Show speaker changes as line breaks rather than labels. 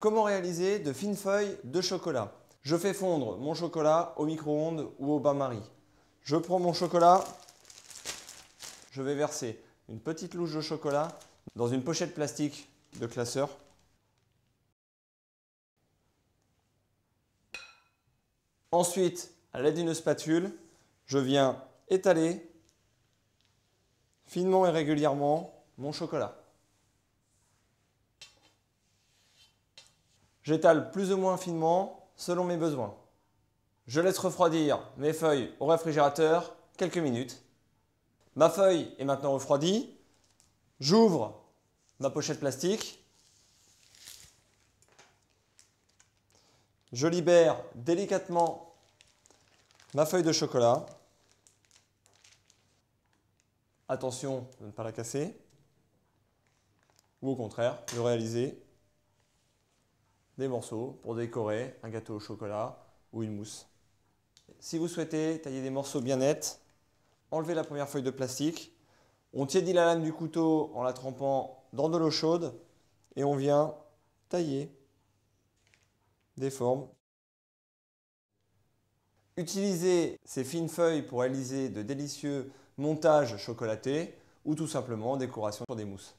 Comment réaliser de fines feuilles de chocolat Je fais fondre mon chocolat au micro-ondes ou au bain-marie. Je prends mon chocolat, je vais verser une petite louche de chocolat dans une pochette plastique de classeur. Ensuite, à l'aide d'une spatule, je viens étaler finement et régulièrement mon chocolat. J'étale plus ou moins finement selon mes besoins. Je laisse refroidir mes feuilles au réfrigérateur quelques minutes. Ma feuille est maintenant refroidie. J'ouvre ma pochette plastique. Je libère délicatement ma feuille de chocolat attention de ne pas la casser, ou au contraire, de réaliser des morceaux pour décorer un gâteau au chocolat ou une mousse. Si vous souhaitez tailler des morceaux bien nets, enlevez la première feuille de plastique, on tiédit la lame du couteau en la trempant dans de l'eau chaude et on vient tailler des formes Utilisez ces fines feuilles pour réaliser de délicieux montages chocolatés ou tout simplement en décoration sur des mousses.